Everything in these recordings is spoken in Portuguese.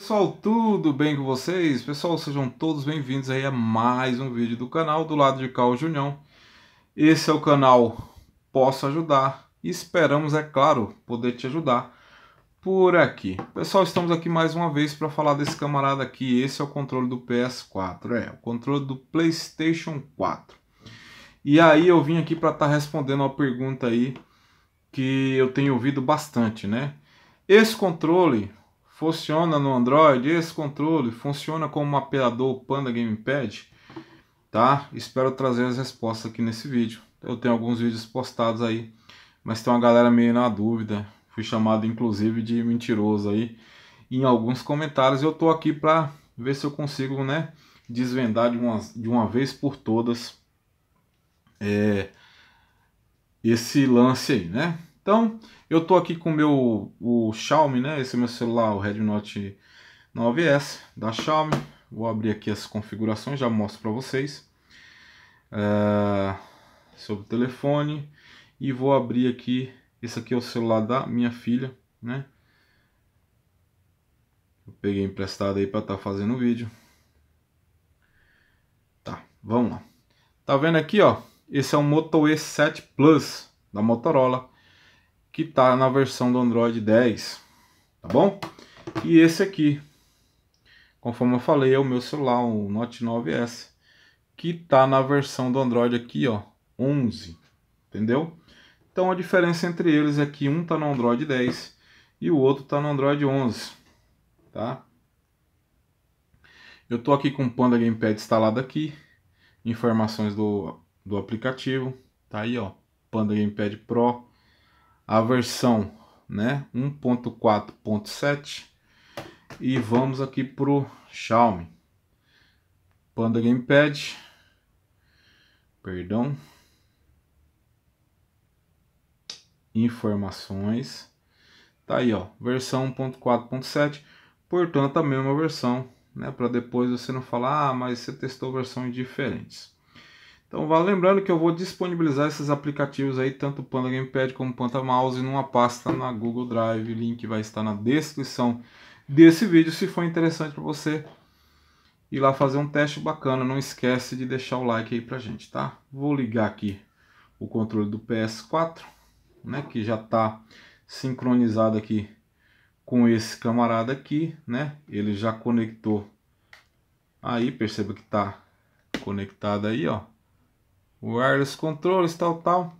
Pessoal, tudo bem com vocês? Pessoal, sejam todos bem-vindos aí a mais um vídeo do canal do lado de Carl Junião. Esse é o canal Posso Ajudar e esperamos, é claro, poder te ajudar por aqui. Pessoal, estamos aqui mais uma vez para falar desse camarada aqui. Esse é o controle do PS4, é, o controle do PlayStation 4. E aí eu vim aqui para estar tá respondendo uma pergunta aí que eu tenho ouvido bastante, né? Esse controle funciona no Android esse controle, funciona como mapeador Panda Gamepad, tá? Espero trazer as respostas aqui nesse vídeo. Eu tenho alguns vídeos postados aí, mas tem uma galera meio na dúvida. Fui chamado inclusive de mentiroso aí em alguns comentários. Eu tô aqui para ver se eu consigo, né, desvendar de uma, de uma vez por todas é, esse lance aí, né? Então, eu tô aqui com o meu o Xiaomi, né? Esse é meu celular, o Redmi Note 9S da Xiaomi. Vou abrir aqui as configurações, já mostro para vocês. É, sobre o telefone. E vou abrir aqui, esse aqui é o celular da minha filha, né? Eu peguei emprestado aí para estar tá fazendo o vídeo. Tá, vamos lá. Tá vendo aqui, ó? Esse é o Moto E7 Plus da Motorola que está na versão do Android 10, tá bom? E esse aqui, conforme eu falei, é o meu celular, o Note 9S, que está na versão do Android aqui, ó, 11, entendeu? Então a diferença entre eles é que um está no Android 10 e o outro está no Android 11, tá? Eu estou aqui com o Panda Gamepad instalado aqui, informações do, do aplicativo, tá aí, ó, Panda Gamepad Pro, a versão né, 1.4.7 e vamos aqui para o Xiaomi Panda Gamepad perdão informações tá aí ó versão 1.4.7 portanto a mesma versão né para depois você não falar ah mas você testou versões diferentes então, vale lembrando que eu vou disponibilizar esses aplicativos aí, tanto o Panda Gamepad como o Panda Mouse, numa pasta na Google Drive. O link vai estar na descrição desse vídeo, se for interessante para você ir lá fazer um teste bacana. Não esquece de deixar o like aí pra gente, tá? Vou ligar aqui o controle do PS4, né, que já está sincronizado aqui com esse camarada aqui, né? Ele já conectou aí, perceba que está conectado aí, ó wireless controls, tal, tal.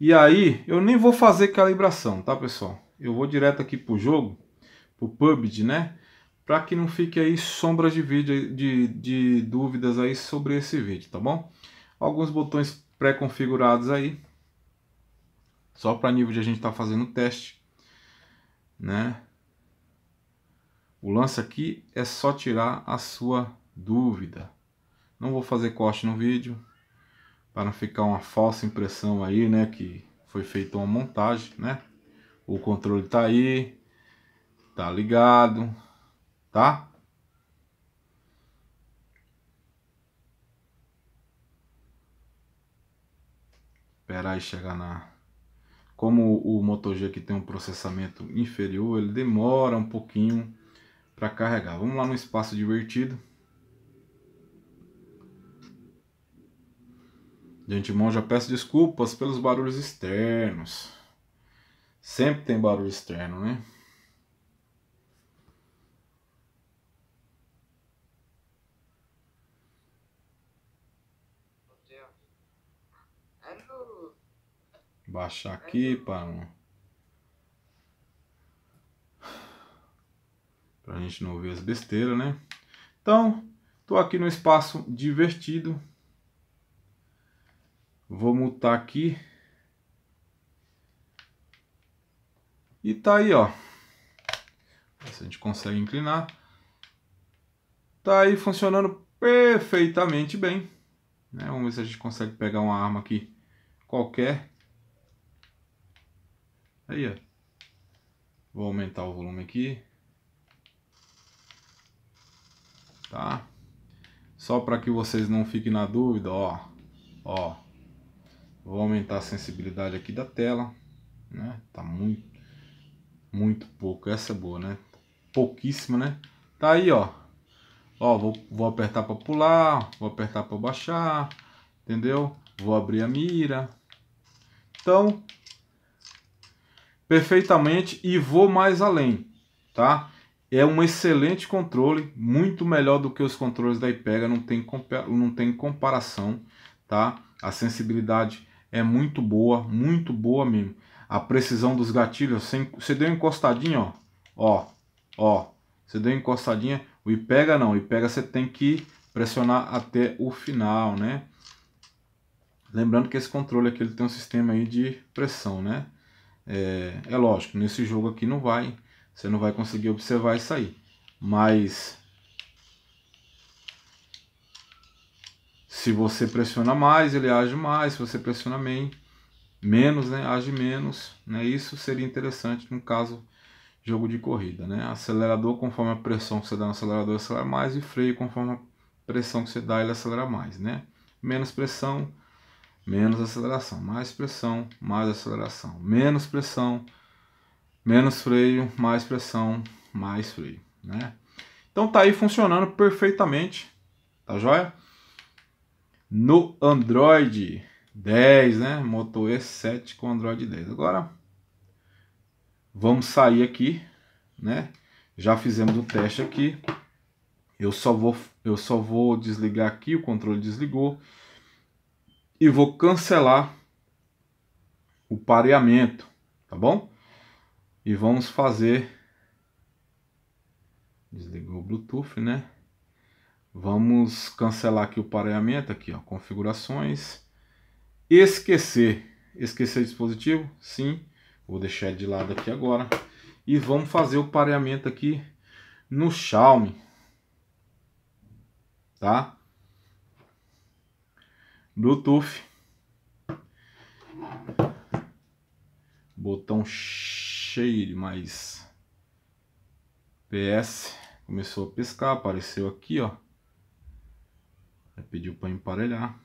E aí, eu nem vou fazer calibração, tá, pessoal? Eu vou direto aqui pro jogo, pro PUBG, né? Para que não fique aí sombras de vídeo, de, de dúvidas aí sobre esse vídeo, tá bom? Alguns botões pré-configurados aí, só para nível de a gente estar tá fazendo teste, né? O lance aqui é só tirar a sua dúvida. Não vou fazer corte no vídeo, para não ficar uma falsa impressão aí, né, que foi feita uma montagem, né? O controle tá aí, tá ligado, tá? Esperar aí chegar na... Como o Moto G aqui tem um processamento inferior, ele demora um pouquinho para carregar. Vamos lá no espaço divertido. De antemão já peço desculpas pelos barulhos externos. Sempre tem barulho externo, né? Baixar aqui para não... Pra gente não ver as besteiras, né? Então, tô aqui no espaço divertido Vou mutar aqui. E tá aí, ó. Se a gente consegue inclinar. Tá aí funcionando perfeitamente bem. Né? Vamos ver se a gente consegue pegar uma arma aqui qualquer. Aí, ó. Vou aumentar o volume aqui. Tá? Só para que vocês não fiquem na dúvida, ó. Ó. Vou aumentar a sensibilidade aqui da tela, né? Tá muito, muito pouco. Essa é boa, né? Pouquíssima, né? Tá aí, ó. Ó, vou, vou apertar para pular, vou apertar para baixar, entendeu? Vou abrir a mira. Então, perfeitamente e vou mais além, tá? É um excelente controle, muito melhor do que os controles da Ipega, não tem, não tem comparação, tá? A sensibilidade é muito boa, muito boa mesmo. A precisão dos gatilhos, você, você deu encostadinha, ó, ó, ó, você deu encostadinha, o pega não, o pega. você tem que pressionar até o final, né? Lembrando que esse controle aqui ele tem um sistema aí de pressão, né? É, é lógico, nesse jogo aqui não vai, você não vai conseguir observar isso aí. Mas Se você pressiona mais, ele age mais. Se você pressiona menos, né, age menos. Né? Isso seria interessante no caso jogo de corrida. Né? Acelerador, conforme a pressão que você dá no acelerador, acelera mais. E freio, conforme a pressão que você dá, ele acelera mais. Né? Menos pressão, menos aceleração. Mais pressão, mais aceleração. Menos pressão, menos freio, mais pressão, mais freio. Né? Então tá aí funcionando perfeitamente. Tá joia? no Android 10, né? Moto E7 com Android 10. Agora vamos sair aqui, né? Já fizemos o teste aqui. Eu só vou eu só vou desligar aqui, o controle desligou e vou cancelar o pareamento, tá bom? E vamos fazer desligou o Bluetooth, né? Vamos cancelar aqui o pareamento, aqui, ó, configurações. Esquecer. Esquecer dispositivo? Sim. Vou deixar de lado aqui agora. E vamos fazer o pareamento aqui no Xiaomi. Tá? Bluetooth. Botão cheio mais PS. Começou a pescar, apareceu aqui, ó. Aí é pediu para emparelhar.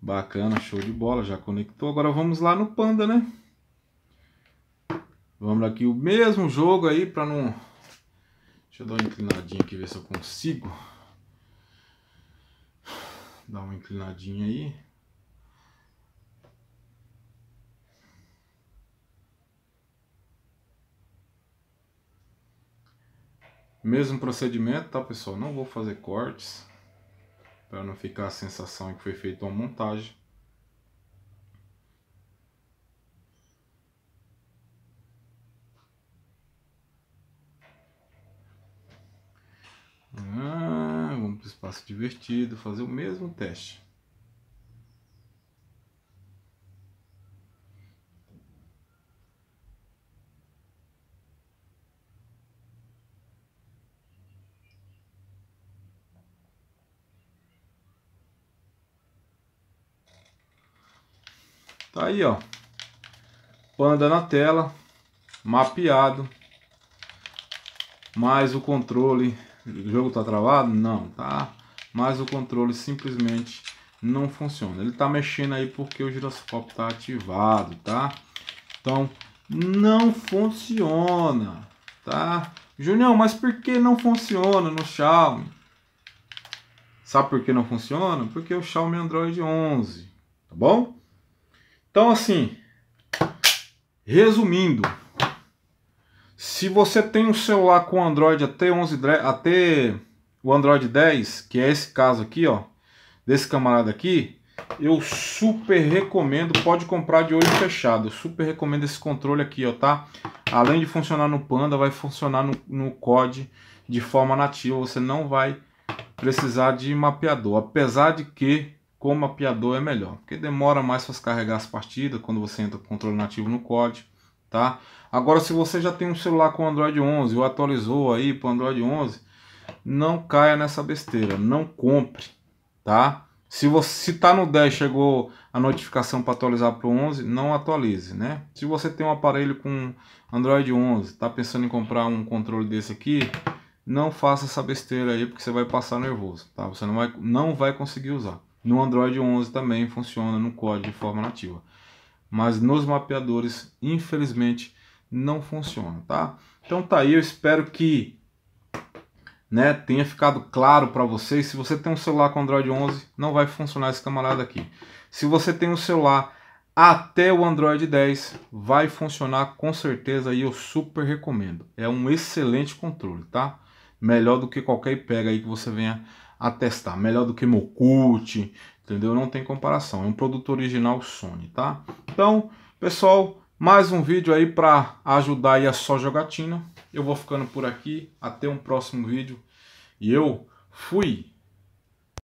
Bacana, show de bola, já conectou. Agora vamos lá no Panda, né? Vamos aqui o mesmo jogo aí para não... Deixa eu dar uma inclinadinha aqui, ver se eu consigo. Dar uma inclinadinha aí. Mesmo procedimento, tá pessoal? Não vou fazer cortes para não ficar a sensação que foi feita uma montagem. Ah, vamos para o espaço divertido, fazer o mesmo teste. Tá aí, ó. Panda na tela, mapeado. Mas o controle, o jogo tá travado? Não, tá. Mas o controle simplesmente não funciona. Ele tá mexendo aí porque o giroscópio tá ativado, tá? Então, não funciona, tá? Junião, mas por que não funciona no Xiaomi? Sabe por que não funciona? Porque o Xiaomi Android 11, tá bom? Então, assim, resumindo, se você tem um celular com Android até 11 até o Android 10, que é esse caso aqui, ó, desse camarada aqui, eu super recomendo, pode comprar de olho fechado. super recomendo esse controle aqui, ó, tá? Além de funcionar no Panda, vai funcionar no, no COD de forma nativa. Você não vai precisar de mapeador. Apesar de que com mapeador é melhor, porque demora mais para carregar as partidas quando você entra com controle nativo no código, tá? Agora, se você já tem um celular com Android 11 ou atualizou aí para Android 11, não caia nessa besteira, não compre, tá? Se você está no 10 chegou a notificação para atualizar para o 11, não atualize, né? Se você tem um aparelho com Android 11, está pensando em comprar um controle desse aqui, não faça essa besteira aí porque você vai passar nervoso, tá? Você não vai, não vai conseguir usar. No Android 11 também funciona no código de forma nativa. Mas nos mapeadores, infelizmente, não funciona, tá? Então tá aí, eu espero que né, tenha ficado claro para vocês. Se você tem um celular com Android 11, não vai funcionar esse camarada aqui. Se você tem um celular até o Android 10 vai funcionar com certeza e eu super recomendo. É um excelente controle, tá? Melhor do que qualquer pega aí que você venha a testar. Melhor do que Mocute, entendeu? Não tem comparação. É um produto original Sony, tá? Então, pessoal, mais um vídeo aí para ajudar aí a só jogatina. Eu vou ficando por aqui. Até um próximo vídeo. E eu fui!